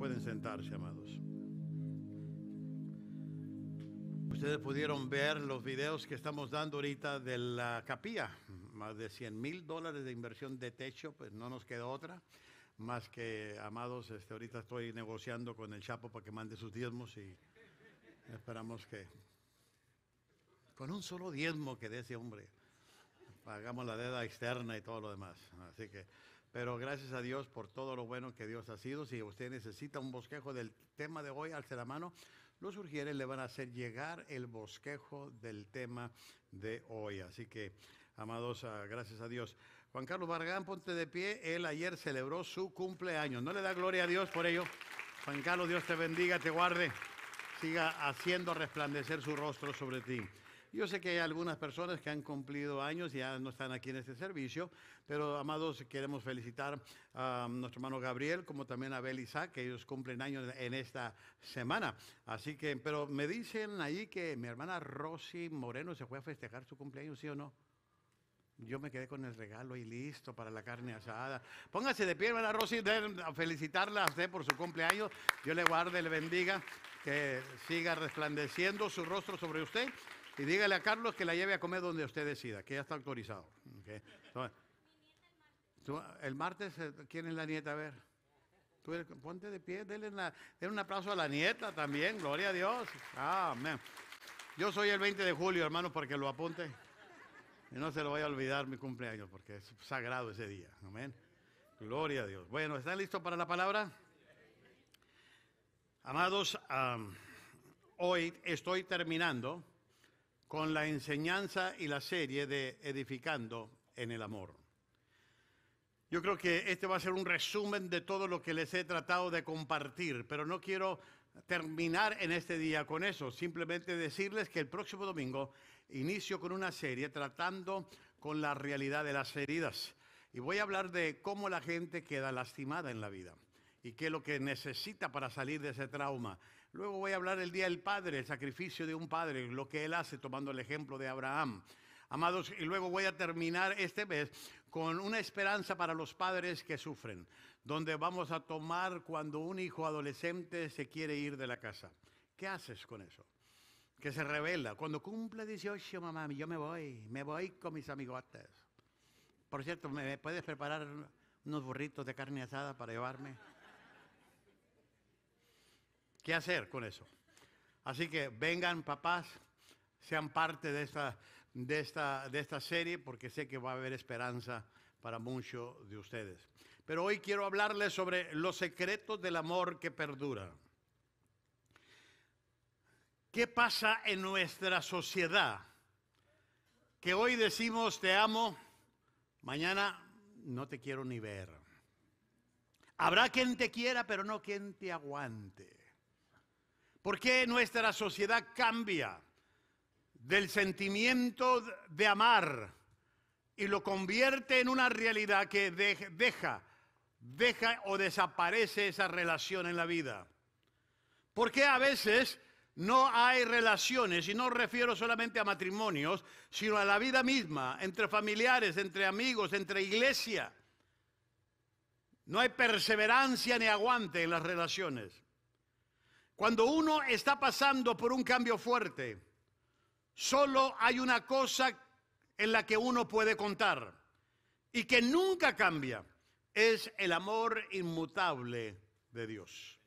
Pueden sentarse, amados. Ustedes pudieron ver los videos que estamos dando ahorita de la capilla. Más de 100 mil dólares de inversión de techo, pues no nos queda otra. Más que, amados, este, ahorita estoy negociando con el Chapo para que mande sus diezmos y esperamos que con un solo diezmo que dé ese hombre, pagamos la deuda externa y todo lo demás. Así que pero gracias a Dios por todo lo bueno que Dios ha sido. Si usted necesita un bosquejo del tema de hoy, alce la mano. Los sugiero le van a hacer llegar el bosquejo del tema de hoy. Así que, amados, ah, gracias a Dios. Juan Carlos vargán ponte de pie. Él ayer celebró su cumpleaños. ¿No le da gloria a Dios por ello? Juan Carlos, Dios te bendiga, te guarde. Siga haciendo resplandecer su rostro sobre ti. Yo sé que hay algunas personas que han cumplido años y ya no están aquí en este servicio, pero amados, queremos felicitar a nuestro hermano Gabriel, como también a Abel que ellos cumplen años en esta semana. Así que, pero me dicen ahí que mi hermana Rosy Moreno se fue a festejar su cumpleaños, ¿sí o no? Yo me quedé con el regalo y listo para la carne asada. Póngase de pie, hermana Rosy, a felicitarla a usted por su cumpleaños. Yo le guarde, le bendiga, que siga resplandeciendo su rostro sobre usted y dígale a Carlos que la lleve a comer donde usted decida, que ya está autorizado. el martes, eh, ¿quién es la nieta? A ver. ponte de pie, denle, un aplauso a la nieta también, gloria a Dios. Amén. Yo soy el 20 de julio, hermano, porque lo apunte. Y no se lo vaya a olvidar mi cumpleaños, porque es sagrado ese día. Amén. Gloria a Dios. Bueno, ¿están listos para la palabra? Amados, hoy estoy terminando con la enseñanza y la serie de Edificando en el Amor. Yo creo que este va a ser un resumen de todo lo que les he tratado de compartir, pero no quiero terminar en este día con eso, simplemente decirles que el próximo domingo inicio con una serie tratando con la realidad de las heridas. Y voy a hablar de cómo la gente queda lastimada en la vida y qué es lo que necesita para salir de ese trauma Luego voy a hablar el Día del Padre, el sacrificio de un padre, lo que él hace tomando el ejemplo de Abraham. Amados, y luego voy a terminar este mes con una esperanza para los padres que sufren, donde vamos a tomar cuando un hijo adolescente se quiere ir de la casa. ¿Qué haces con eso? Que se revela. Cuando cumple 18, mamá, yo me voy, me voy con mis amigotes. Por cierto, ¿me puedes preparar unos burritos de carne asada para llevarme? qué hacer con eso. Así que vengan papás, sean parte de esta, de esta, de esta serie porque sé que va a haber esperanza para muchos de ustedes. Pero hoy quiero hablarles sobre los secretos del amor que perdura. ¿Qué pasa en nuestra sociedad? Que hoy decimos te amo, mañana no te quiero ni ver. Habrá quien te quiera, pero no quien te aguante. ¿Por qué nuestra sociedad cambia del sentimiento de amar y lo convierte en una realidad que deja, deja o desaparece esa relación en la vida? ¿Por qué a veces no hay relaciones, y no refiero solamente a matrimonios, sino a la vida misma, entre familiares, entre amigos, entre iglesia. No hay perseverancia ni aguante en las relaciones. Cuando uno está pasando por un cambio fuerte, solo hay una cosa en la que uno puede contar y que nunca cambia, es el amor inmutable de Dios.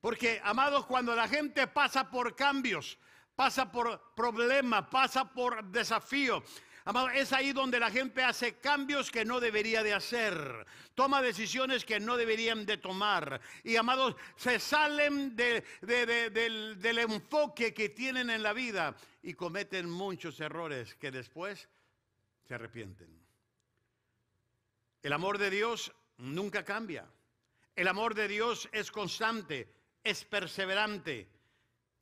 Porque, amados, cuando la gente pasa por cambios, pasa por problemas, pasa por desafíos, Amado, es ahí donde la gente hace cambios que no debería de hacer, toma decisiones que no deberían de tomar. Y amados, se salen del enfoque que tienen en la vida y cometen muchos errores que después se arrepienten. El amor de Dios nunca cambia. El amor de Dios es constante, es perseverante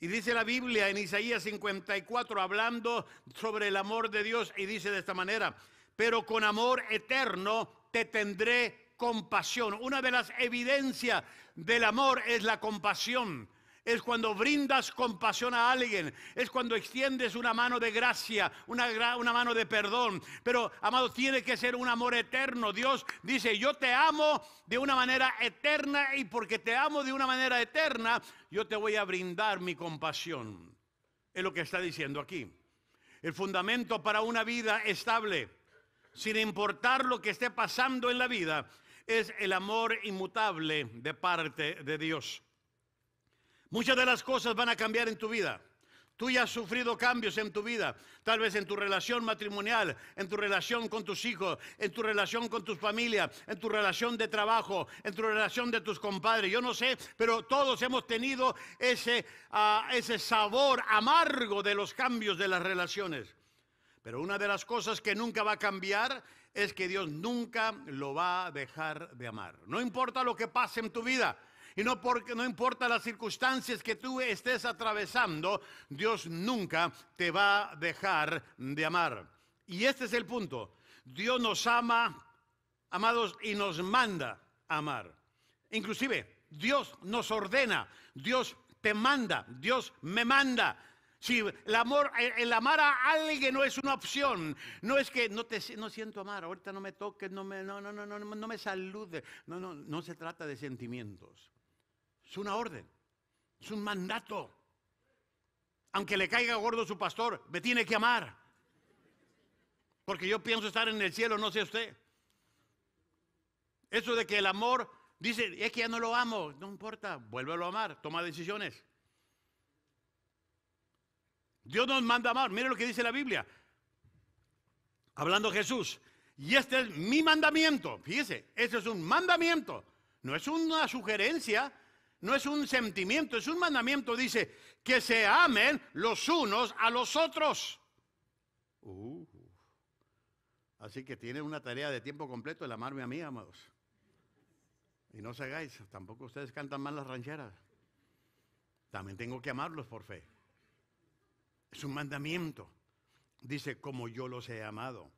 y dice la Biblia en Isaías 54, hablando sobre el amor de Dios, y dice de esta manera, pero con amor eterno te tendré compasión. Una de las evidencias del amor es la compasión. Es cuando brindas compasión a alguien. Es cuando extiendes una mano de gracia, una, mano de perdón. Pero, amado, tiene que ser un amor eterno. Dios dice, yo te amo de una manera eterna y porque te amo de una manera eterna, yo te voy a brindar mi compasión. Es lo que está diciendo aquí. El fundamento para una vida estable, sin importar lo que esté pasando en la vida, es el amor inmutable de parte de Dios. Muchas de las cosas van a cambiar en tu vida. Tú ya has sufrido cambios en tu vida, tal vez en tu relación matrimonial, en tu relación con tus hijos, en tu relación con tus familias, en tu relación de trabajo, en tu relación de tus compadres. Yo no sé, pero todos hemos tenido ese, ah, ese sabor amargo de los cambios de las relaciones. Pero una de las cosas que nunca va a cambiar es que Dios nunca lo va a dejar de amar. No importa lo que pase en tu vida, y no, porque, no importa las circunstancias que tú estés atravesando, Dios nunca te va a dejar de amar. Y este es el punto. Dios nos ama, amados, y nos manda amar. Inclusive, Dios nos ordena, Dios te manda, Dios me manda. Si el amor, el amar a alguien no es una opción, no es que no te no siento amar, ahorita no me toques, no me no no no no no me saludes. No no no se trata de sentimientos. Es una orden, es un mandato. Aunque le caiga gordo su pastor, me tiene que amar. Porque yo pienso estar en el cielo, no sé usted. Eso de que el amor dice, es que ya no lo amo, no importa, vuélvelo a amar, toma decisiones. Dios nos manda a amar, mire lo que dice la Biblia. Hablando Jesús, y este es mi mandamiento, fíjese, este es un mandamiento, no es una sugerencia, no es un sentimiento, es un mandamiento. Dice que se amen los unos a los otros. Uh. así que tiene una tarea de tiempo completo el amarme a mí, amados. Y no se hagáis, tampoco ustedes cantan mal las rancheras. También tengo que amarlos por fe. Es un mandamiento. Dice, como yo los he amado.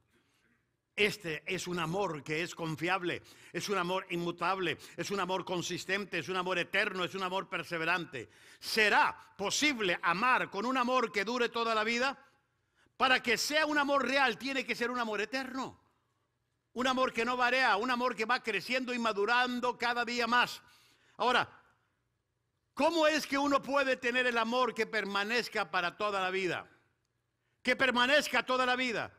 Este es un amor que es confiable, es un amor inmutable, es un amor consistente, es un amor eterno, es un amor perseverante. ¿Será posible amar con un amor que dure toda la vida? Para que sea un amor real tiene que ser un amor eterno. Un amor que no varía, un amor que va creciendo y madurando cada día más. Ahora, ¿cómo es que uno puede tener el amor que permanezca para toda la vida? Que permanezca toda la vida.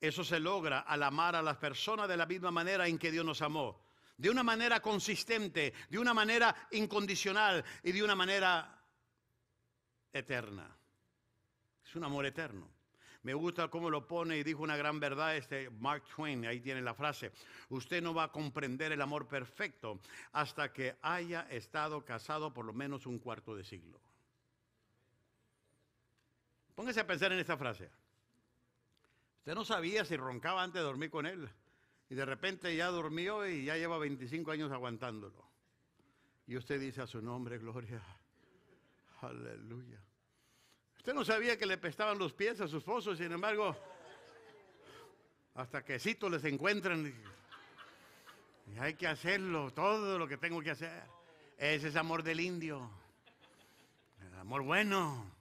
Eso se logra al amar a las personas de la misma manera en que Dios nos amó. De una manera consistente, de una manera incondicional y de una manera eterna. Es un amor eterno. Me gusta cómo lo pone y dijo una gran verdad este Mark Twain, ahí tiene la frase, usted no va a comprender el amor perfecto hasta que haya estado casado por lo menos un cuarto de siglo. Póngase a pensar en esta frase. Usted no sabía si roncaba antes de dormir con él. Y de repente ya durmió y ya lleva 25 años aguantándolo. Y usted dice a su nombre, gloria. Aleluya. Usted no sabía que le pestaban los pies a sus esposo sin embargo, hasta que quesitos les encuentran. Y hay que hacerlo, todo lo que tengo que hacer. Ese es amor del indio. El amor bueno.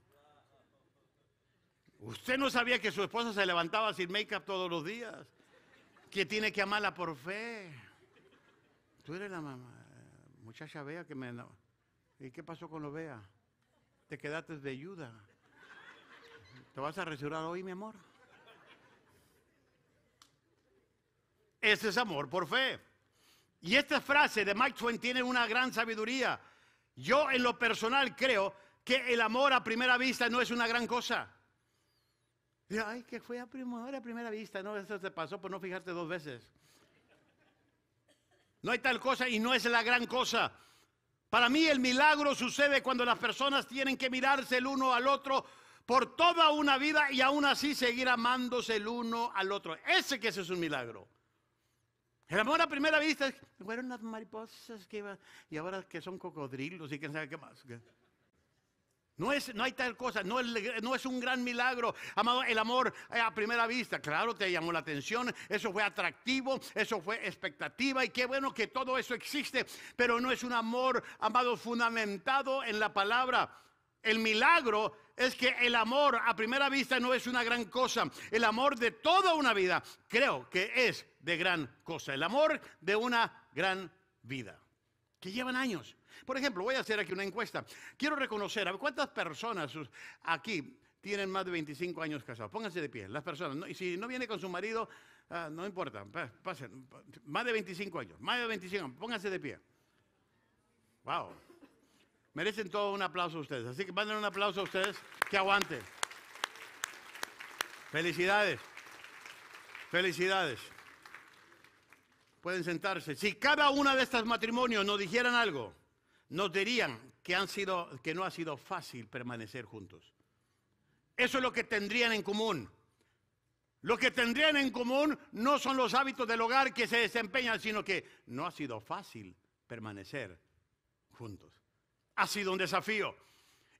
Usted no sabía que su esposa se levantaba sin make-up todos los días. Que tiene que amarla por fe. Tú eres la mamá, muchacha Bea que me... ¿Y qué pasó con lo Bea? Te quedaste de ayuda. ¿Te vas a resurrar hoy, mi amor? Ese es amor por fe. Y esta frase de Mike Twain tiene una gran sabiduría. Yo en lo personal creo que el amor a primera vista no es una gran cosa ay, que fue a primera, primera vista. No, eso te pasó por no fijarte dos veces. No hay tal cosa y no es la gran cosa. Para mí el milagro sucede cuando las personas tienen que mirarse el uno al otro por toda una vida y aún así seguir amándose el uno al otro. Ese que ese es un milagro. El amor a primera vista fueron las mariposas que iban, y ahora que son cocodrilos y quién sabe qué más. No, es, no hay tal cosa, no es, no es un gran milagro. Amado, el amor eh, a primera vista, claro, te llamó la atención, eso fue atractivo, eso fue expectativa y qué bueno que todo eso existe, pero no es un amor, amado, fundamentado en la palabra. El milagro es que el amor a primera vista no es una gran cosa. El amor de toda una vida creo que es de gran cosa. El amor de una gran vida. Que llevan años. Por ejemplo, voy a hacer aquí una encuesta. Quiero reconocer a cuántas personas aquí tienen más de 25 años casados. Pónganse de pie, las personas. y si no viene con su marido, ah, no importa, pasen. Más de 25 años, más de 25, pónganse de pie. Wow. Merecen todo un aplauso a ustedes. Así que manden un aplauso a ustedes que aguanten. Felicidades. Felicidades. Pueden sentarse. Si cada una de estas matrimonios nos dijeran algo, nos dirían que, no ha sido fácil permanecer juntos. Eso es lo que tendrían en común. Lo que tendrían en común no son los hábitos del hogar que se desempeñan, sino que no ha sido fácil permanecer juntos. Ha sido un desafío.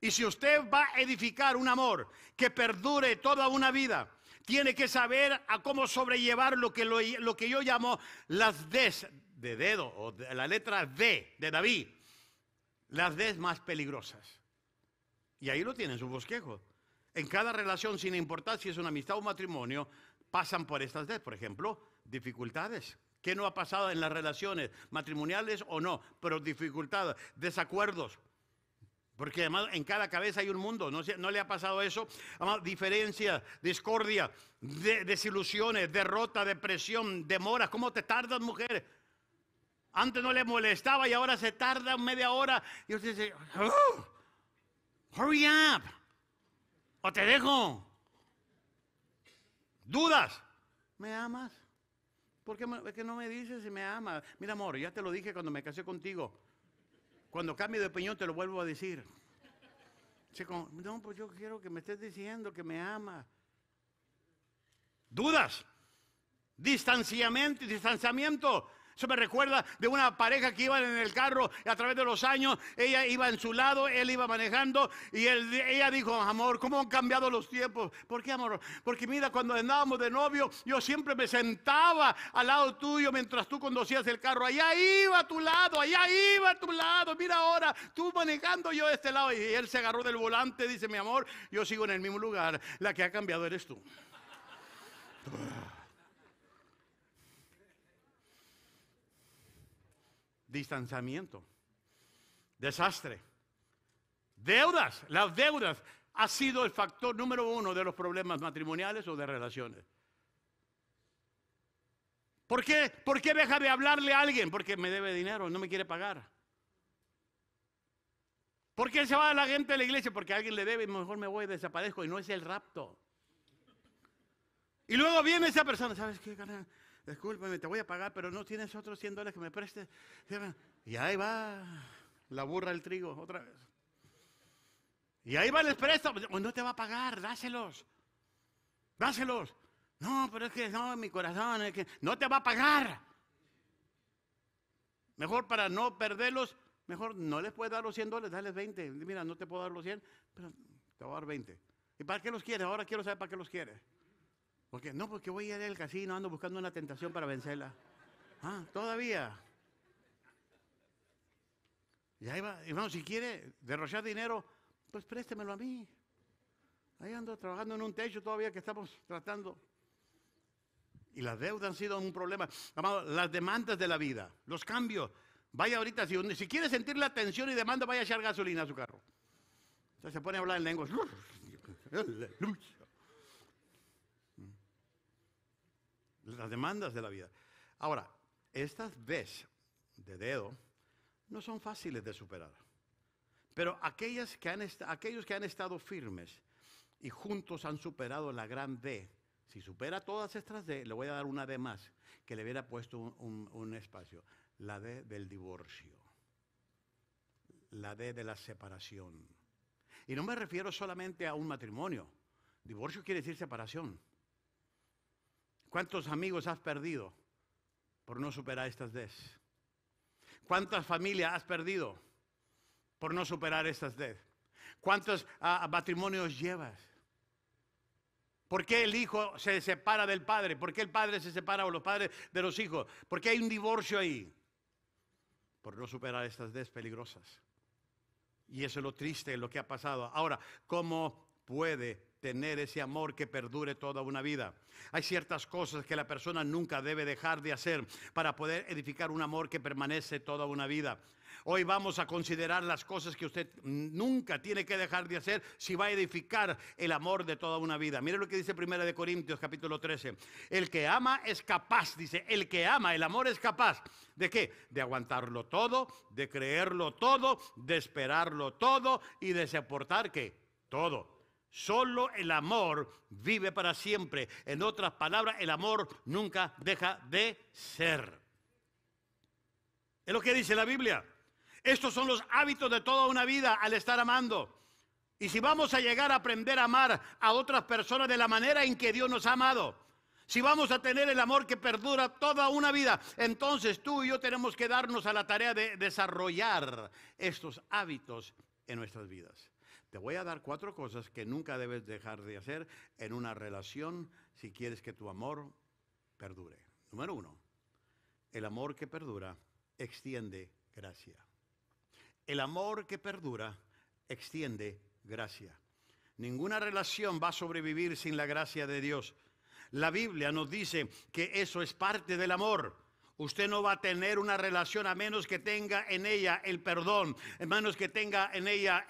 Y si usted va a edificar un amor que perdure toda una vida, tiene que saber a cómo sobrellevar lo que, yo llamo las D de dedo o la letra D de David las 10 más peligrosas. Y ahí lo tienen su bosquejo. En cada relación, sin importar si es una amistad o un matrimonio, pasan por estas 10, por ejemplo, dificultades. ¿Qué no ha pasado en las relaciones matrimoniales o no? Pero dificultades, desacuerdos. Porque además en cada cabeza hay un mundo, ¿no, ¿No le ha pasado eso? Además, diferencia, discordia, desilusiones, derrota, depresión, demoras. ¿Cómo te tardas, mujeres? Antes no le molestaba y ahora se tarda media hora. Y usted dice, oh, hurry up. O te dejo. Dudas. ¿Me amas? ¿Por qué, no me dices si me amas? Mira, amor, ya te lo dije cuando me casé contigo. Cuando cambie de opinión te lo vuelvo a decir. no, pues yo quiero que me estés diciendo que me amas. Dudas. Distanciamiento, distanciamiento. Eso me recuerda de una pareja que iban en el carro a través de los años. Ella iba en su lado, él iba manejando y ella dijo, amor, ¿cómo han cambiado los tiempos? ¿Por qué, amor? Porque mira, cuando andábamos de novio, yo siempre me sentaba al lado tuyo mientras tú conducías el carro. Allá iba a tu lado, allá iba a tu lado. Mira ahora, tú manejando yo de este lado. Y él se agarró del volante, dice, mi amor, yo sigo en el mismo lugar. La que ha cambiado eres tú. distanciamiento, desastre, deudas. Las deudas ha sido el factor número uno de los problemas matrimoniales o de relaciones. ¿Por qué? ¿Por deja de hablarle a alguien? Porque me debe dinero, no me quiere pagar. ¿Por qué se va a la gente de la iglesia? Porque alguien le debe y mejor me voy y desaparezco. Y no es el rapto. Y luego viene esa persona, ¿sabes qué, Disculpame, te voy a pagar, pero no tienes otros 100 dólares que me prestes. Y ahí va la burra del trigo otra vez. Y ahí va el o No te va a pagar, dáselos. Dáselos. No, pero es que no, mi corazón, que no te va a pagar. Mejor para no perderlos, mejor no les puedes dar los 100 dólares, dales 20. Mira, no te puedo dar los 100, pero te voy a dar 20. ¿Y para qué los quieres? Ahora quiero saber para qué los quieres. Porque no, porque pues voy a ir al casino, ando buscando una tentación para vencerla. Ah, todavía. Ya iba, hermano, si quiere derrochar dinero, pues préstemelo a mí. Ahí ando trabajando en un techo todavía que estamos tratando. Y las deudas han sido un problema. Amado, las demandas de la vida, los cambios. Vaya ahorita, si, si quiere sentir la tensión y demanda, vaya a echar gasolina a su carro. Entonces se pone a hablar en lenguas. las demandas de la vida. Ahora, estas ves de dedo no son fáciles de superar, pero aquellas que han aquellos que han estado firmes y juntos han superado la gran D, si supera todas estas D, le voy a dar una D más, que le hubiera puesto un, un espacio, la D del divorcio, la D de la separación. Y no me refiero solamente a un matrimonio, divorcio quiere decir separación. ¿Cuántos amigos has perdido por no superar estas des? ¿Cuántas familias has perdido por no superar estas des? ¿Cuántos ah, matrimonios llevas? ¿Por qué el hijo se separa del padre? ¿Por qué el padre se separa o los padres de los hijos? ¿Por qué hay un divorcio ahí? Por no superar estas des peligrosas. Y eso es lo triste, lo que ha pasado. Ahora, ¿cómo puede tener ese amor que perdure toda una vida. Hay ciertas cosas que la persona nunca debe dejar de hacer para poder edificar un amor que permanece toda una vida. Hoy vamos a considerar las cosas que usted nunca tiene que dejar de hacer si va a edificar el amor de toda una vida. Mire lo que dice 1 de Corintios capítulo 13. El que ama es capaz, dice, el que ama, el amor es capaz. ¿De qué? De aguantarlo todo, de creerlo todo, de esperarlo todo y de soportar que todo. Solo el amor vive para siempre. En otras palabras, el amor nunca deja de ser. Es lo que dice la Biblia. Estos son los hábitos de toda una vida al estar amando. Y si vamos a llegar a aprender a amar a otras personas de la manera en que Dios nos ha amado, si vamos a tener el amor que perdura toda una vida, entonces tú y yo tenemos que darnos a la tarea de desarrollar estos hábitos en nuestras vidas. Te voy a dar cuatro cosas que nunca debes dejar de hacer en una relación si quieres que tu amor perdure. Número uno, el amor que perdura extiende gracia. El amor que perdura extiende gracia. Ninguna relación va a sobrevivir sin la gracia de Dios. La Biblia nos dice que eso es parte del amor. Usted no va a tener una relación a menos que tenga en ella el perdón, a menos que tenga en ella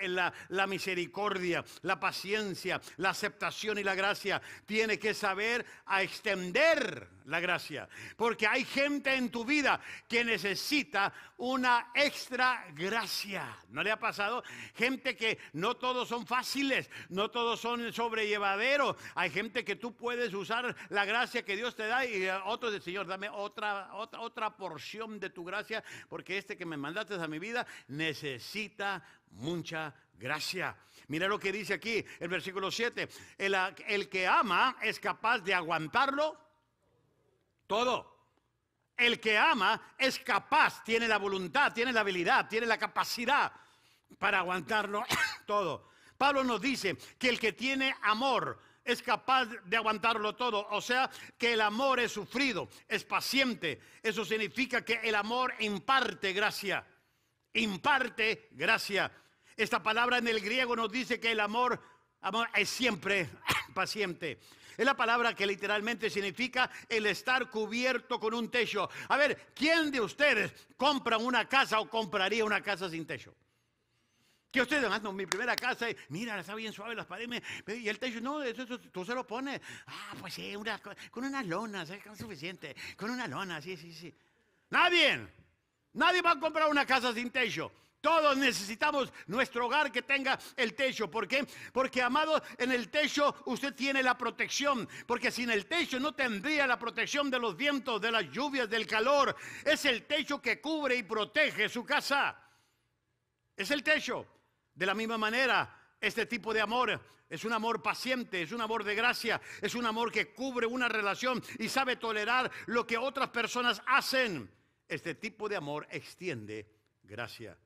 la, misericordia, la paciencia, la aceptación y la gracia. Tiene que saber a extender la gracia. Porque hay gente en tu vida que necesita una extra gracia. ¿No le ha pasado? Gente que no todos son fáciles, no todos son sobrellevaderos. Hay gente que tú puedes usar la gracia que Dios te da y otros del Señor, dame otra, otra otra porción de tu gracia, porque este que me mandaste a mi vida necesita mucha gracia. Mira lo que dice aquí el versículo 7. el que ama es capaz de aguantarlo todo. El que ama es capaz, tiene la voluntad, tiene la habilidad, tiene la capacidad para aguantarlo todo. Pablo nos dice que el que tiene amor, es capaz de aguantarlo todo. O sea, que el amor es sufrido, es paciente. Eso significa que el amor imparte gracia. Imparte gracia. Esta palabra en el griego nos dice que el amor, amor es siempre paciente. Es la palabra que literalmente significa el estar cubierto con un techo. A ver, ¿quién de ustedes compra una casa o compraría una casa sin techo? Que usted además, no, mi primera casa, mira, está bien suave las paredes, y el techo, no, tú se lo pones. Ah, pues sí, con unas lonas, es suficiente, con una lona, sí, sí, sí. Nadie, nadie va a comprar una casa sin techo. Todos necesitamos nuestro hogar que tenga el techo. ¿Por qué? Porque, amado, en el techo usted tiene la protección. Porque sin el techo no tendría la protección de los vientos, de las lluvias, del calor. Es el techo que cubre y protege su casa. Es el techo. De la misma manera, este tipo de amor es un amor paciente, es un amor de gracia, es un amor que cubre una relación y sabe tolerar lo que otras personas hacen. Este tipo de amor extiende gracia.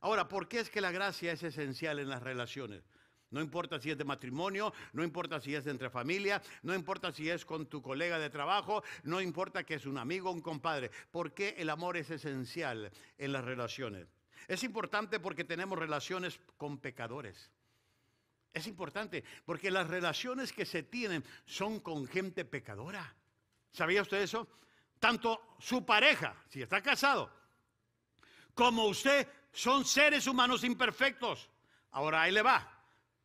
Ahora, ¿por qué es que la gracia es esencial en las relaciones? No importa si es de matrimonio, no importa si es de entre familia, no importa si es con tu colega de trabajo, no importa que es un amigo o un compadre. ¿Por qué el amor es esencial en las relaciones? Es importante porque tenemos relaciones con pecadores. Es importante porque las relaciones que se tienen son con gente pecadora. ¿Sabía usted eso? Tanto su pareja, si está casado, como usted son seres humanos imperfectos. Ahora ahí le va.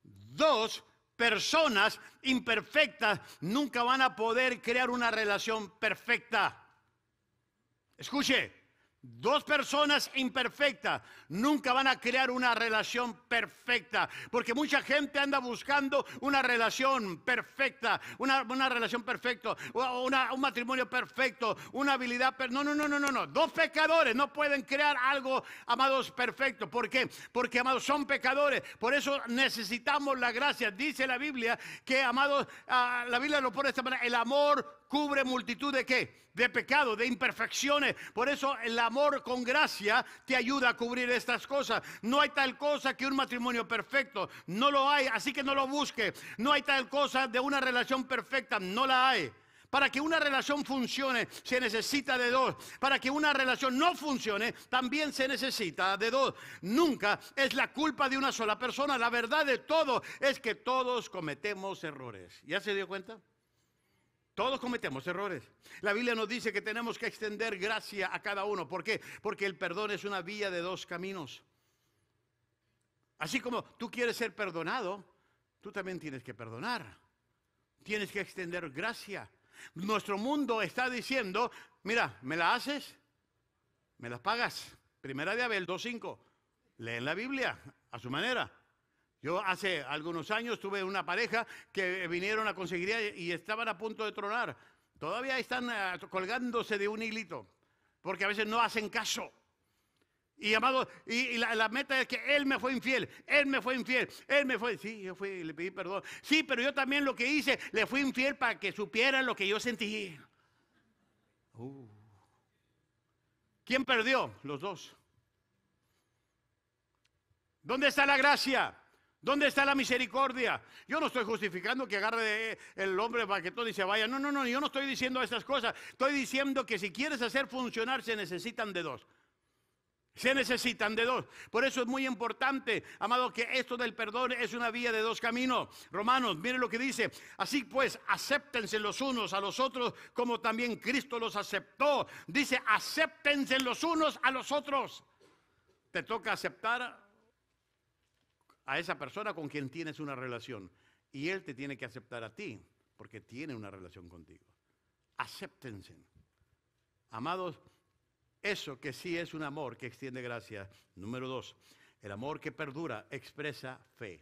Dos personas imperfectas nunca van a poder crear una relación perfecta. Escuche, Dos personas imperfectas nunca van a crear una relación perfecta, porque mucha gente anda buscando una relación perfecta, una, relación perfecta, un matrimonio perfecto, una habilidad perfecta. No, no, no, no, no, no. Dos pecadores no pueden crear algo, amados, perfecto. ¿Por qué? Porque, amados, son pecadores. Por eso necesitamos la gracia. Dice la Biblia que, amados, ah, la Biblia lo pone de esta manera, el amor cubre multitud de qué? De pecado, de imperfecciones. Por eso el amor con gracia te ayuda a cubrir estas cosas. No hay tal cosa que un matrimonio perfecto. No lo hay, así que no lo busque. No hay tal cosa de una relación perfecta. No la hay. Para que una relación funcione se necesita de dos. Para que una relación no funcione también se necesita de dos. Nunca es la culpa de una sola persona. La verdad de todo es que todos cometemos errores. ¿Ya se dio cuenta? Todos cometemos errores. La Biblia nos dice que tenemos que extender gracia a cada uno. ¿Por qué? Porque el perdón es una vía de dos caminos. Así como tú quieres ser perdonado, tú también tienes que perdonar. Tienes que extender gracia. Nuestro mundo está diciendo, mira, ¿me la haces? ¿Me la pagas? Primera de Abel 2.5. Leen la Biblia a su manera. Yo hace algunos años tuve una pareja que vinieron a conseguir y estaban a punto de tronar. Todavía están eh, colgándose de un hilito, porque a veces no hacen caso. Y amado, y, la, meta es que él me fue infiel, él me fue infiel, él me fue. Sí, yo fui, le pedí perdón. Sí, pero yo también lo que hice, le fui infiel para que supiera lo que yo sentí. Uh. ¿Quién perdió? Los dos. ¿Dónde está la gracia? ¿Dónde está la misericordia? Yo no estoy justificando que agarre el hombre para que todo y se vaya. No, no, no, yo no estoy diciendo esas cosas. Estoy diciendo que si quieres hacer funcionar se necesitan de dos. Se necesitan de dos. Por eso es muy importante, amado, que esto del perdón es una vía de dos caminos. Romanos, miren lo que dice. Así pues, acéptense los unos a los otros como también Cristo los aceptó. Dice, acéptense los unos a los otros. Te toca aceptar a esa persona con quien tienes una relación. Y él te tiene que aceptar a ti, porque tiene una relación contigo. Acéptense. Amados, eso que sí es un amor que extiende gracia. Número dos, el amor que perdura expresa fe.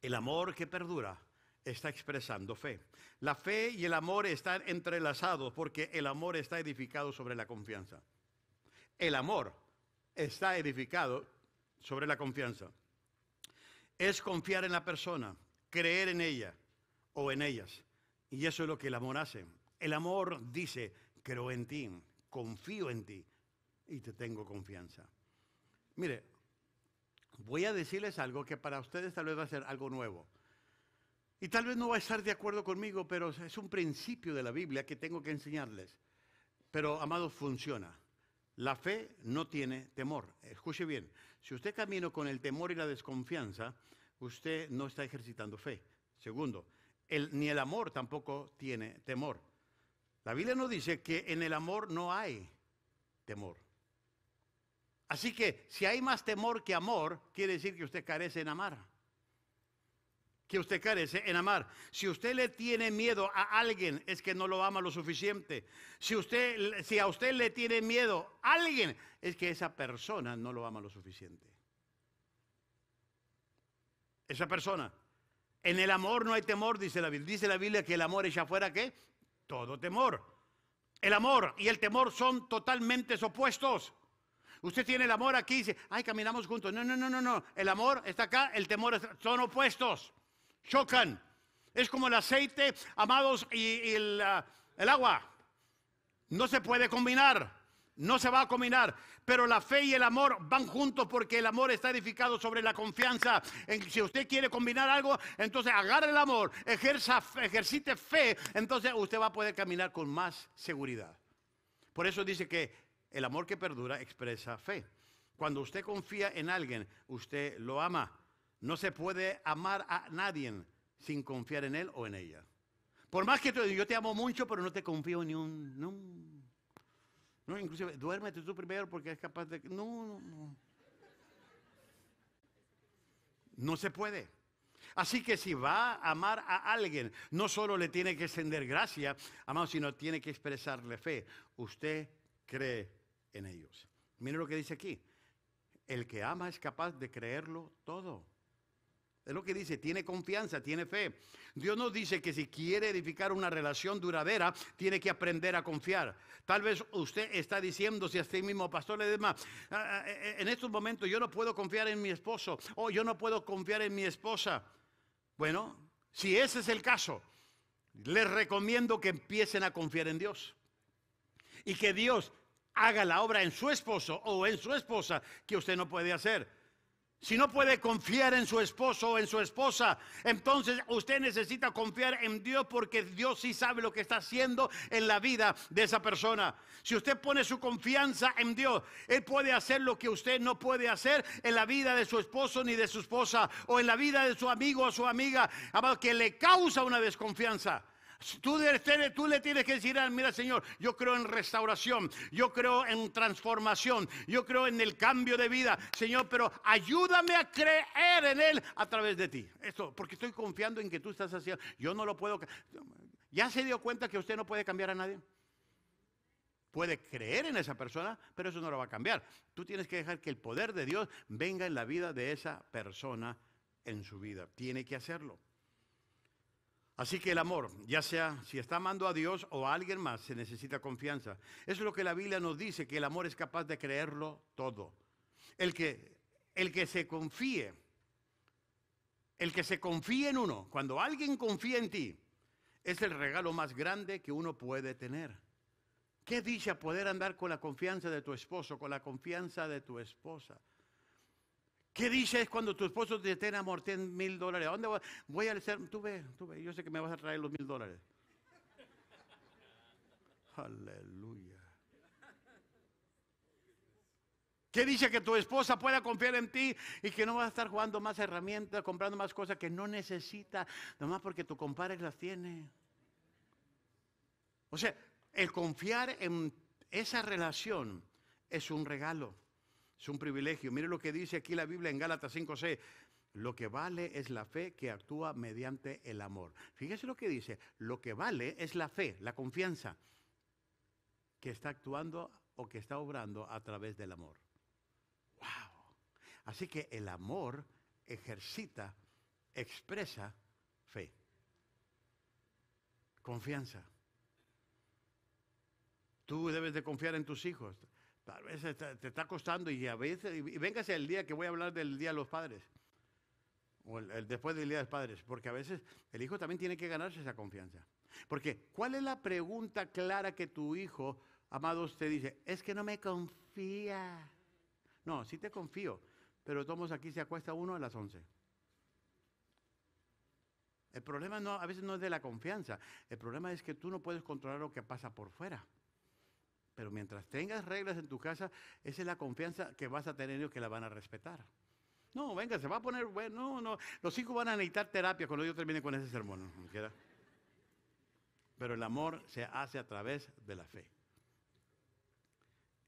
El amor que perdura está expresando fe. La fe y el amor están entrelazados porque el amor está edificado sobre la confianza. El amor está edificado sobre la confianza es confiar en la persona, creer en ella o en ellas. Y eso es lo que el amor hace. El amor dice, creo en ti, confío en ti y te tengo confianza. Mire, voy a decirles algo que para ustedes tal vez va a ser algo nuevo. Y tal vez no va a estar de acuerdo conmigo, pero es un principio de la Biblia que tengo que enseñarles. Pero, amados, funciona. La fe no tiene temor. Escuche bien, si usted camina con el temor y la desconfianza, usted no está ejercitando fe. Segundo, ni el amor tampoco tiene temor. La Biblia nos dice que en el amor no hay temor. Así que si hay más temor que amor, quiere decir que usted carece en amar que usted carece en amar. Si usted le tiene miedo a alguien, es que no lo ama lo suficiente. Si, usted, si a usted le tiene miedo a alguien, es que esa persona no lo ama lo suficiente. Esa persona. En el amor no hay temor, dice la Biblia. Dice la Biblia que el amor es ya fuera que Todo temor. El amor y el temor son totalmente opuestos. Usted tiene el amor aquí y dice, ay, caminamos juntos. No, no, no, no, no. El amor está acá, el temor son opuestos chocan. Es como el aceite, amados, y, ah, el, agua. No se puede combinar. No se va a combinar, pero la fe y el amor van juntos porque el amor está edificado sobre la confianza. En, si usted quiere combinar algo, entonces agarre el amor, ejerza, ejercite fe, entonces usted va a poder caminar con más seguridad. Por eso dice que el amor que perdura expresa fe. Cuando usted confía en alguien, usted lo ama. No se puede amar a nadie sin confiar en él o en ella. Por más que yo te amo mucho, pero no te confío ni un... No, no inclusive, duérmete tú primero porque es capaz de... No, no, no. No se puede. Así que si va a amar a alguien, no solo le tiene que extender gracia, amado, sino tiene que expresarle fe. Usted cree en ellos. Mire lo que dice aquí. El que ama es capaz de creerlo todo. Es lo que dice, tiene confianza, tiene fe. Dios nos dice que si quiere edificar una relación duradera, tiene que aprender a confiar. Tal vez usted está diciendo, si a usted mismo, pastor, le demás, ah, ah, eh, eh, en estos momentos yo no puedo confiar en mi esposo o yo no puedo confiar en mi esposa. Bueno, si ese es el caso, les recomiendo que empiecen a confiar en Dios y que Dios haga la obra en su esposo o en su esposa que usted no puede hacer. Si no puede confiar en su esposo o en su esposa, entonces usted necesita confiar en Dios porque Dios sí sabe lo que está haciendo en la vida de esa persona. Si usted pone su confianza en Dios, Él puede hacer lo que usted no puede hacer en la vida de su esposo ni de su esposa o en la vida de su amigo o su amiga, amado, que le causa una desconfianza. Tú, le tienes que decir, ah, mira Señor, yo creo en restauración, yo creo en transformación, yo creo en el cambio de vida, Señor, pero ayúdame a creer en Él a través de ti. Esto, porque estoy confiando en que tú estás haciendo, yo no lo puedo. ¿Ya se dio cuenta que usted no puede cambiar a nadie? Puede creer en esa persona, pero eso no lo va a cambiar. Tú tienes que dejar que el poder de Dios venga en la vida de esa persona en su vida. Tiene que hacerlo. Así que el amor, ya sea si está amando a Dios o a alguien más, se necesita confianza. es lo que la Biblia nos dice, que el amor es capaz de creerlo todo. El que, el que se confíe, el que se confíe en uno, cuando alguien confía en ti, es el regalo más grande que uno puede tener. ¿Qué dice poder andar con la confianza de tu esposo, con la confianza de tu esposa? ¿Qué dice es cuando tu esposo te tiene amor, ten mil dólares? ¿A dónde voy? voy a hacer? Tú ve, tú ve, yo sé que me vas a traer los mil dólares. Aleluya. ¿Qué dice que tu esposa pueda confiar en ti y que no vas a estar jugando más herramientas, comprando más cosas que no necesita, nomás porque tu compadre las tiene? O sea, el confiar en esa relación es un regalo. Es un privilegio. Mire lo que dice aquí la Biblia en Gálatas 5:6. Lo que vale es la fe que actúa mediante el amor. Fíjese lo que dice. Lo que vale es la fe, la confianza que está actuando o que está obrando a través del amor. ¡Wow! Así que el amor ejercita, expresa fe. Confianza. Tú debes de confiar en tus hijos. A veces te, está costando y a veces, y, véngase el día que voy a hablar del Día de los Padres, o el, después del Día de los Padres, porque a veces el hijo también tiene que ganarse esa confianza. Porque, ¿cuál es la pregunta clara que tu hijo, amado te dice? Es que no me confía. No, sí te confío, pero todos aquí se acuesta uno a las once. El problema no, a veces no es de la confianza, el problema es que tú no puedes controlar lo que pasa por fuera. Pero mientras tengas reglas en tu casa, esa es la confianza que vas a tener ellos que la van a respetar. No, venga, se va a poner bueno. No, no. Los hijos van a necesitar terapia cuando yo termine con ese sermón. Pero el amor se hace a través de la fe.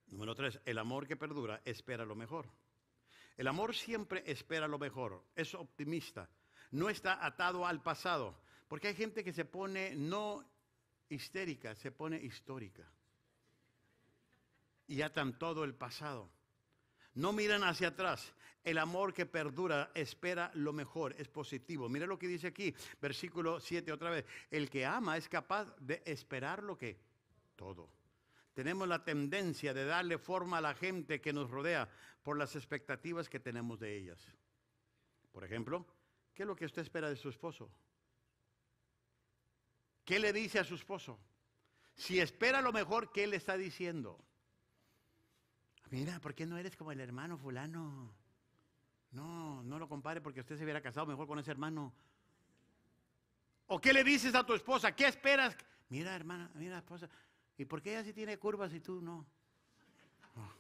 Número tres, el amor que perdura espera lo mejor. El amor siempre espera lo mejor, es optimista, no está atado al pasado, porque hay gente que se pone no histérica, se pone histórica y atan todo el pasado. No miran hacia atrás. El amor que perdura espera lo mejor, es positivo. Mira lo que dice aquí, versículo 7 otra vez. El que ama es capaz de esperar lo que todo. Tenemos la tendencia de darle forma a la gente que nos rodea por las expectativas que tenemos de ellas. Por ejemplo, ¿qué es lo que usted espera de su esposo? ¿Qué le dice a su esposo? Si espera lo mejor, ¿qué le está diciendo? Mira, ¿por qué no eres como el hermano fulano? No, no lo compare porque usted se hubiera casado mejor con ese hermano. ¿O qué le dices a tu esposa? ¿Qué esperas? Mira, hermana, mira, esposa. ¿Y por qué ella sí tiene curvas y tú no? Oh.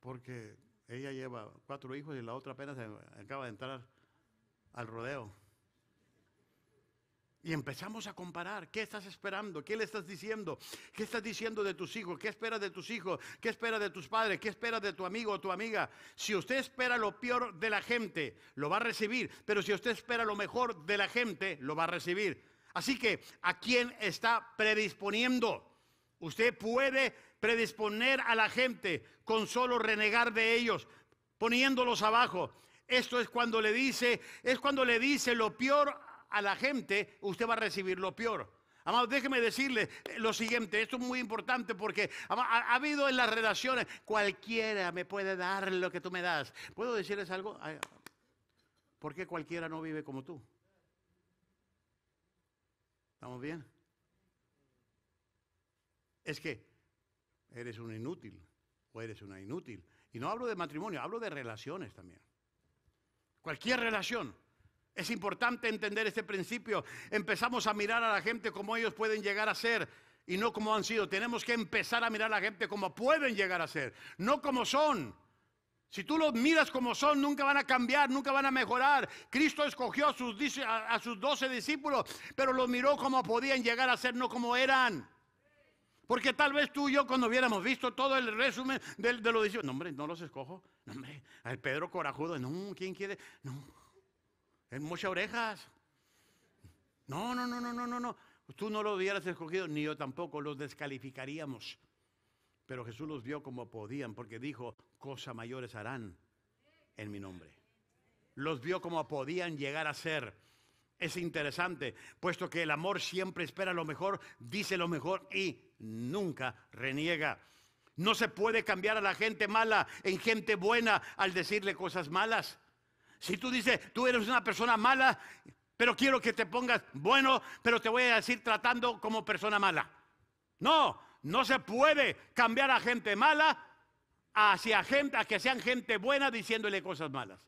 Porque ella lleva cuatro hijos y la otra apenas acaba de entrar al rodeo. Y empezamos a comparar, ¿qué estás esperando? ¿Qué le estás diciendo? ¿Qué estás diciendo de tus hijos? ¿Qué esperas de tus hijos? ¿Qué esperas de tus padres? ¿Qué esperas de tu amigo o tu amiga? Si usted espera lo peor de la gente, lo va a recibir, pero si usted espera lo mejor de la gente, lo va a recibir. Así que, ¿a quién está predisponiendo? Usted puede predisponer a la gente con solo renegar de ellos, poniéndolos abajo. Esto es cuando le dice, es cuando le dice lo peor a la gente, usted va a recibir lo peor. Amado, déjeme decirle eh, lo siguiente, esto es muy importante porque ha, ha, habido en las relaciones, cualquiera me puede dar lo que tú me das. ¿Puedo decirles algo? ¿Por qué cualquiera no vive como tú? ¿Estamos bien? Es que eres un inútil o eres una inútil. Y no hablo de matrimonio, hablo de relaciones también. Cualquier relación. Es importante entender este principio. Empezamos a mirar a la gente como ellos pueden llegar a ser y no como han sido. Tenemos que empezar a mirar a la gente como pueden llegar a ser, no como son. Si tú los miras como son, nunca van a cambiar, nunca van a mejorar. Cristo escogió a sus, doce discípulos, pero los miró como podían llegar a ser, no como eran. Porque tal vez tú y yo cuando hubiéramos visto todo el resumen de, de los discípulos, no hombre, no los escojo, Pedro corajudo, no, ¿quién quiere? No, en muchas orejas. No, no, no, no, no, no, no. Tú no lo hubieras escogido, ni yo tampoco, los descalificaríamos. Pero Jesús los vio como podían, porque dijo, cosas mayores harán en mi nombre. Los vio como podían llegar a ser. Es interesante, puesto que el amor siempre espera lo mejor, dice lo mejor y nunca reniega. No se puede cambiar a la gente mala en gente buena al decirle cosas malas. Si tú dices, tú eres una persona mala, pero quiero que te pongas bueno, pero te voy a decir tratando como persona mala. No, no se puede cambiar a gente mala hacia gente, a que sean gente buena diciéndole cosas malas.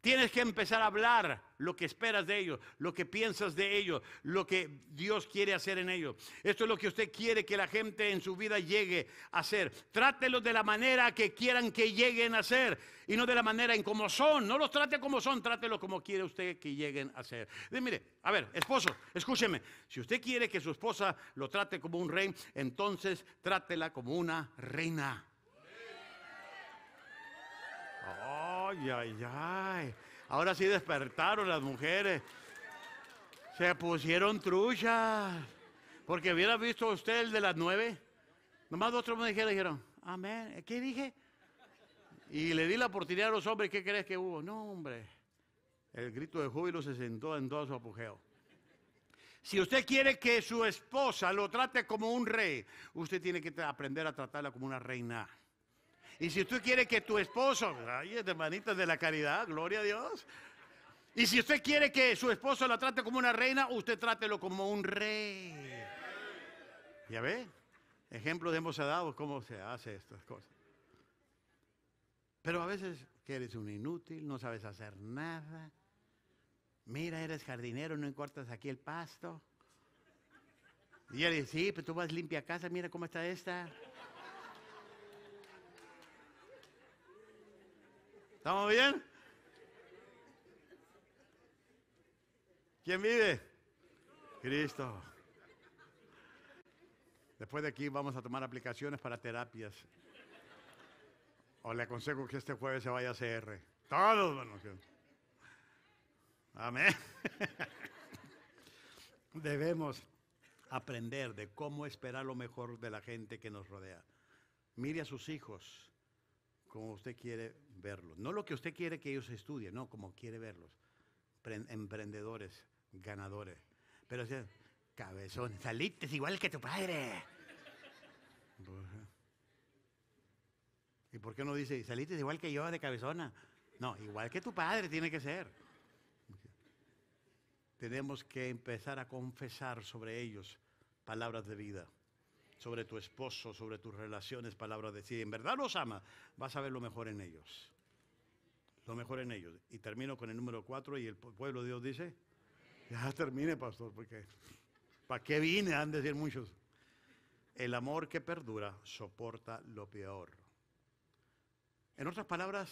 Tienes que empezar a hablar lo que esperas de ellos, lo que piensas de ellos, lo que Dios quiere hacer en ellos. Esto es lo que usted quiere que la gente en su vida llegue a ser. Trátelos de la manera que quieran que lleguen a ser y no de la manera en como son. No los trate como son, trátelos como quiere usted que lleguen a ser. mire, a ver, esposo, escúcheme. Si usted quiere que su esposa lo trate como un rey, entonces trátela como una reina. Ay, ay, ay. Ahora sí despertaron las mujeres. Se pusieron truchas. Porque hubiera visto usted el de las nueve. Nomás otros me dijeron, dijeron, amén. ¿Qué dije? Y le di la oportunidad a los hombres. ¿Qué crees que hubo? No, hombre. El grito de júbilo se sentó en todo su apogeo. Si usted quiere que su esposa lo trate como un rey, usted tiene que aprender a tratarla como una reina. Y si usted quiere que tu esposo, ay, hermanitas de la caridad, gloria a Dios. Y si usted quiere que su esposo la trate como una reina, usted trátelo como un rey. ¿Ya ve? Ejemplos hemos dado cómo se hace estas cosas. Pero a veces que eres un inútil, no sabes hacer nada. Mira, eres jardinero, no cortas aquí el pasto. Y él dice, sí, pero tú vas limpia casa, mira cómo está esta. ¿Estamos bien? ¿Quién vive? Cristo. Después de aquí vamos a tomar aplicaciones para terapias. O le aconsejo que este jueves se vaya a CR. Todos, bueno. Amén. Debemos aprender de cómo esperar lo mejor de la gente que nos rodea. Mire a sus hijos como usted quiere verlos. No lo que usted quiere que ellos estudien, no, como quiere verlos. Emprendedores, ganadores. Pero o cabezón, saliste igual que tu padre. ¿Y por qué no dice, saliste igual que yo de cabezona? No, igual que tu padre tiene que ser. Tenemos que empezar a confesar sobre ellos palabras de vida sobre tu esposo, sobre tus relaciones, palabras de sí, en verdad los ama, vas a ver lo mejor en ellos. Lo mejor en ellos. Y termino con el número cuatro y el pueblo de Dios dice, ya termine, pastor, porque ¿para qué vine? Han de decir muchos. El amor que perdura soporta lo peor. En otras palabras,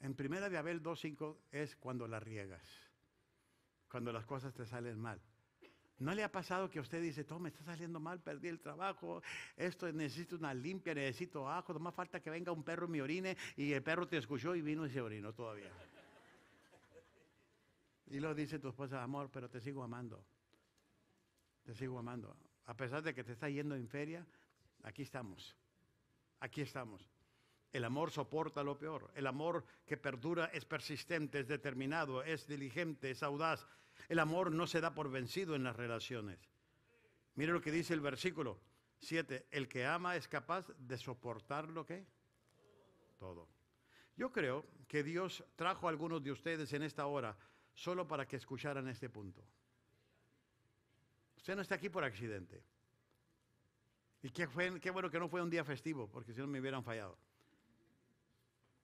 en primera de Abel 2.5 es cuando la riegas, cuando las cosas te salen mal. ¿No le ha pasado que usted dice, todo me está saliendo mal, perdí el trabajo, esto necesito una limpia, necesito ajo, no más falta que venga un perro y me orine y el perro te escuchó y vino y se orinó todavía? Y lo dice tu esposa, amor, pero te sigo amando. Te sigo amando. A pesar de que te está yendo en feria, aquí estamos. Aquí estamos. El amor soporta lo peor. El amor que perdura es persistente, es determinado, es diligente, es audaz el amor no se da por vencido en las relaciones. Mire lo que dice el versículo 7. El que ama es capaz de soportar lo que todo. Yo creo que Dios trajo a algunos de ustedes en esta hora solo para que escucharan este punto. Usted no está aquí por accidente. Y qué, qué bueno que no fue un día festivo, porque si no me hubieran fallado.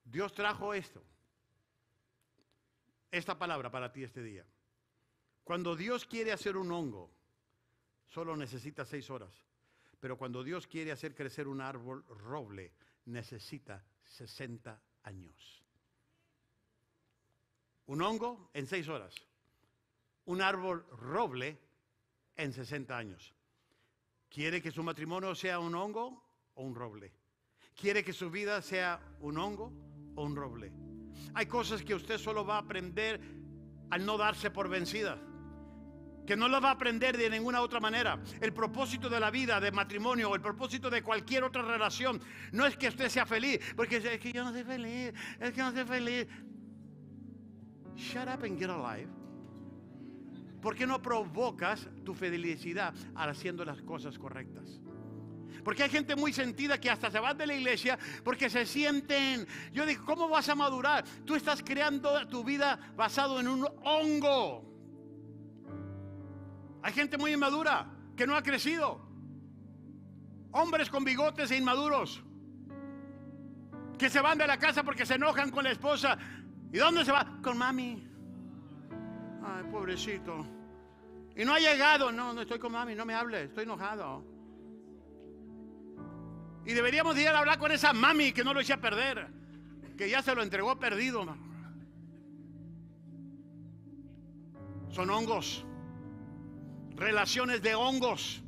Dios trajo esto, esta palabra para ti este día. Cuando Dios quiere hacer un hongo, solo necesita seis horas. Pero cuando Dios quiere hacer crecer un árbol roble, necesita 60 años. Un hongo en seis horas. Un árbol roble en 60 años. ¿Quiere que su matrimonio sea un hongo o un roble? ¿Quiere que su vida sea un hongo o un roble? Hay cosas que usted solo va a aprender al no darse por vencida que no lo va a aprender de ninguna otra manera. El propósito de la vida, de matrimonio, o el propósito de cualquier otra relación, no es que usted sea feliz, porque es que yo no soy feliz, es que no soy feliz. Shut up and get alive. ¿Por no provocas tu felicidad al haciendo las cosas correctas? Porque hay gente muy sentida que hasta se van de la iglesia porque se sienten. Yo digo, ¿cómo vas a madurar? Tú estás creando tu vida basado en un hongo. Hay gente muy inmadura que no ha crecido. Hombres con bigotes e inmaduros que se van de la casa porque se enojan con la esposa. ¿Y dónde se va? Con mami. Ay, pobrecito. Y no ha llegado. No, no estoy con mami, no me hable, estoy enojado. Y deberíamos ir a hablar con esa mami que no lo hice perder, que ya se lo entregó perdido. Son hongos relaciones de hongos.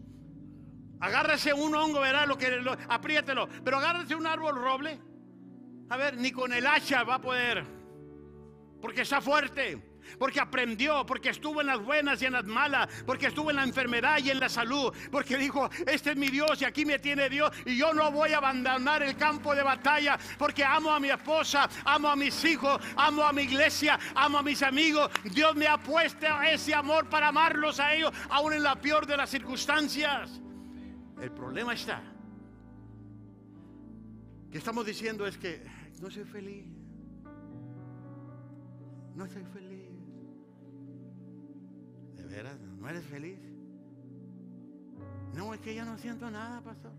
Agárrese un hongo, verá lo que lo, apriételo, pero agárrese un árbol roble. A ver, ni con el hacha va a poder, porque está fuerte porque aprendió, porque estuvo en las buenas y en las malas, porque estuvo en la enfermedad y en la salud, porque dijo, este es mi Dios y aquí me tiene Dios y yo no voy a abandonar el campo de batalla porque amo a mi esposa, amo a mis hijos, amo a mi iglesia, amo a mis amigos. Dios me ha puesto ese amor para amarlos a ellos, aún en la peor de las circunstancias. El problema está. Que estamos diciendo es que no soy feliz. No soy feliz no eres feliz. No, es que ya no siento nada, pastor.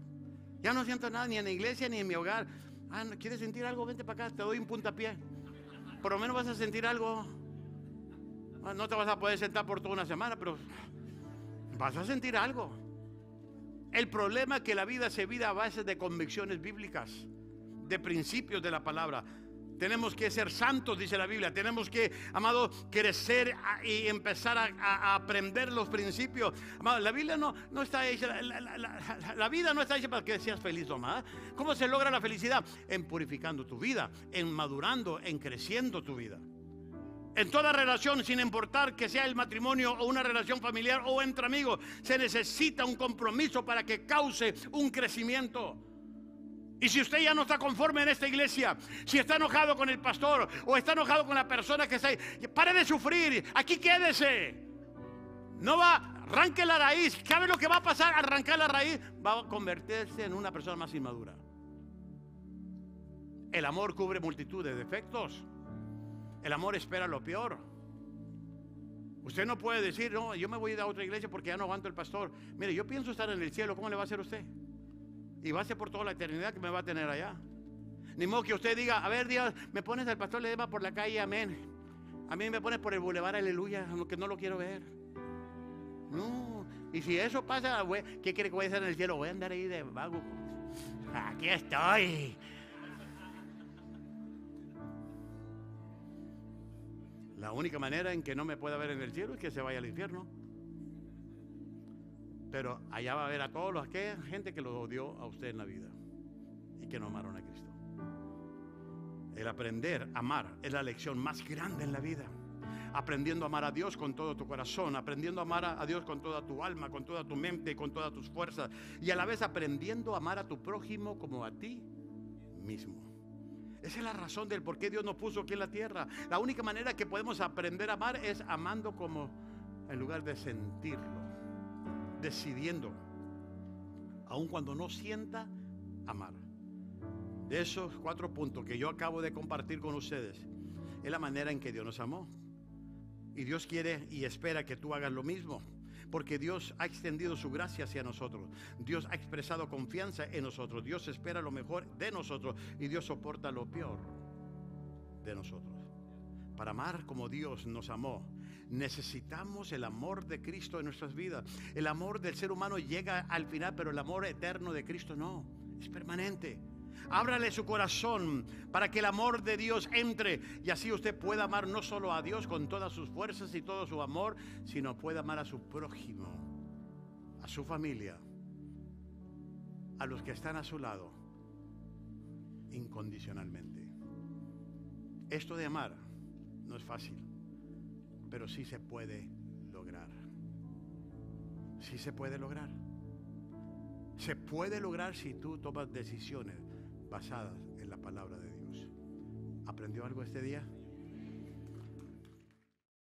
Ya no siento nada ni en la iglesia ni en mi hogar. Ah, ¿quieres sentir algo? Vente para acá, te doy un puntapié. Por lo menos vas a sentir algo. Ah, no te vas a poder sentar por toda una semana, pero vas a sentir algo. El problema es que la vida se vida a base de convicciones bíblicas, de principios de la palabra. Tenemos que ser santos, dice la Biblia. Tenemos que, amado, crecer y empezar a, aprender los principios. Amado, la Biblia no, no está hecha, la, vida no está hecha para que seas feliz amado. ¿ah? ¿Cómo se logra la felicidad? En purificando tu vida, en madurando, en creciendo tu vida. En toda relación, sin importar que sea el matrimonio o una relación familiar o entre amigos, se necesita un compromiso para que cause un crecimiento. Y si usted ya no está conforme en esta iglesia, si está enojado con el pastor o está enojado con la persona que está ahí, pare de sufrir, aquí quédese. No va, arranque la raíz. ¿Sabe lo que va a pasar? Arrancar la raíz va a convertirse en una persona más inmadura. El amor cubre multitud de defectos. El amor espera lo peor. Usted no puede decir, no, yo me voy a ir a otra iglesia porque ya no aguanto el pastor. Mire, yo pienso estar en el cielo, ¿cómo le va a hacer usted? Y va a ser por toda la eternidad que me va a tener allá. Ni modo que usted diga, a ver Dios, me pones al pastor le Ledema por la calle, amén. A mí me pones por el bulevar, aleluya, aunque no lo quiero ver. No, y si eso pasa, ¿qué quiere que voy a hacer en el cielo? Voy a andar ahí de vago. Aquí estoy. La única manera en que no me pueda ver en el cielo es que se vaya al infierno. Pero allá va a haber a todos los que gente que lo odió a usted en la vida y que no amaron a Cristo. El aprender a amar es la lección más grande en la vida. Aprendiendo a amar a Dios con todo tu corazón, aprendiendo a amar a Dios con toda tu alma, con toda tu mente, con todas tus fuerzas y a la vez aprendiendo a amar a tu prójimo como a ti mismo. Esa es la razón del por qué Dios nos puso aquí en la tierra. La única manera que podemos aprender a amar es amando como en lugar de sentirlo decidiendo, aun cuando no sienta, amar. De esos cuatro puntos que yo acabo de compartir con ustedes, es la manera en que Dios nos amó. Y Dios quiere y espera que tú hagas lo mismo. Porque Dios ha extendido su gracia hacia nosotros. Dios ha expresado confianza en nosotros. Dios espera lo mejor de nosotros. Y Dios soporta lo peor de nosotros. Para amar como Dios nos amó, Necesitamos el amor de Cristo en nuestras vidas. El amor del ser humano llega al final, pero el amor eterno de Cristo no, es permanente. Ábrale su corazón para que el amor de Dios entre y así usted pueda amar no solo a Dios con todas sus fuerzas y todo su amor, sino pueda amar a su prójimo, a su familia, a los que están a su lado incondicionalmente. Esto de amar no es fácil pero sí se puede lograr. Sí se puede lograr. Se puede lograr si tú tomas decisiones basadas en la palabra de Dios. ¿Aprendió algo este día?